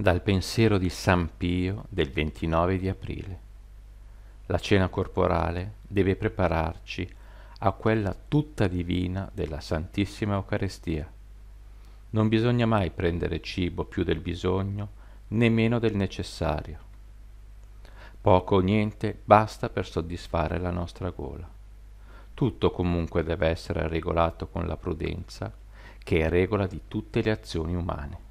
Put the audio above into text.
dal pensiero di San Pio del 29 di aprile. La cena corporale deve prepararci a quella tutta divina della Santissima Eucaristia. Non bisogna mai prendere cibo più del bisogno, né meno del necessario. Poco o niente basta per soddisfare la nostra gola. Tutto comunque deve essere regolato con la prudenza, che è regola di tutte le azioni umane.